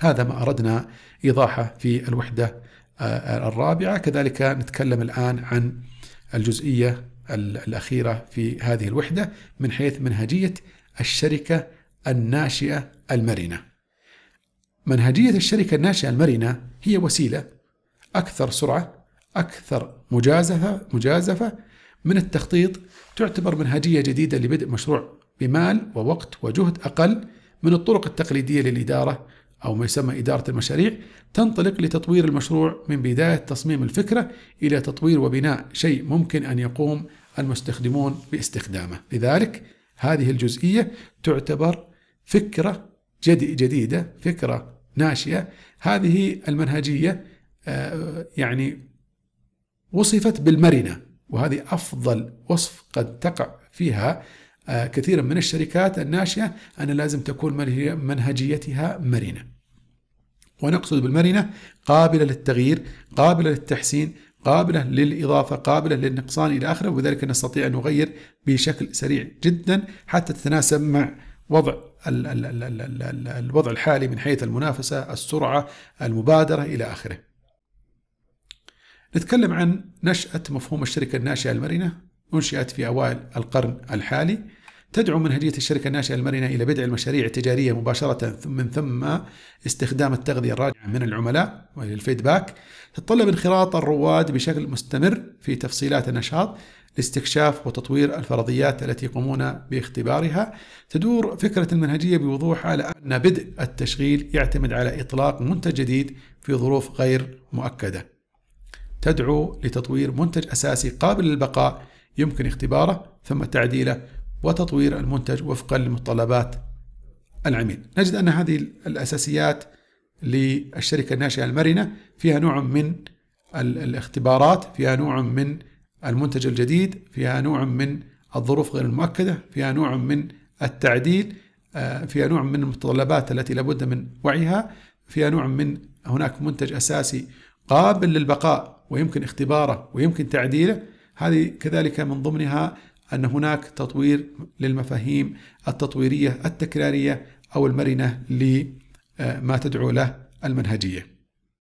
هذا ما أردنا إيضاحه في الوحدة آه، الرابعة كذلك نتكلم الآن عن الجزئية الأخيرة في هذه الوحدة من حيث منهجية الشركة الناشئة المرنة منهجية الشركة الناشئة المرنة هي وسيلة أكثر سرعة أكثر مجازفة مجازفة من التخطيط تعتبر منهجية جديدة لبدء مشروع بمال ووقت وجهد أقل من الطرق التقليدية للإدارة أو ما يسمى إدارة المشاريع تنطلق لتطوير المشروع من بداية تصميم الفكرة إلى تطوير وبناء شيء ممكن أن يقوم المستخدمون باستخدامه لذلك هذه الجزئية تعتبر فكرة جديدة فكرة ناشئة هذه المنهجية آه، يعني وصفت بالمرنة وهذه أفضل وصف قد تقع فيها آه، كثيرا من الشركات الناشئة أن لازم تكون منهجيتها مرنة ونقصد بالمرنة قابلة للتغيير قابلة للتحسين قابلة للإضافة قابلة للنقصان إلى آخره وبذلك نستطيع أن نغير بشكل سريع جدا حتى تتناسب مع وضع الوضع الحالي من حيث المنافسة السرعة المبادرة إلى آخره نتكلم عن نشأة مفهوم الشركة الناشئة المرنة أنشئت في أوائل القرن الحالي تدعو منهجية الشركة الناشئة المرنة إلى بدء المشاريع التجارية مباشرة من ثم استخدام التغذية الراجعة من العملاء وإلى الفيدباك تتطلب انخراط الرواد بشكل مستمر في تفصيلات النشاط لاستكشاف وتطوير الفرضيات التي يقومون باختبارها تدور فكرة المنهجية بوضوح على أن بدء التشغيل يعتمد على إطلاق منتج جديد في ظروف غير مؤكدة تدعو لتطوير منتج أساسي قابل للبقاء يمكن اختباره ثم تعديله وتطوير المنتج وفقا لمتطلبات العميل نجد أن هذه الأساسيات للشركة الناشئة المرنة فيها نوع من الاختبارات فيها نوع من المنتج الجديد فيها نوع من الظروف غير المؤكدة فيها نوع من التعديل آه، فيها نوع من المتطلبات التي لابد من وعيها فيها نوع من هناك منتج أساسي قابل للبقاء ويمكن اختباره ويمكن تعديله هذه كذلك من ضمنها أن هناك تطوير للمفاهيم التطويرية التكرارية أو المرنة لما تدعو له المنهجية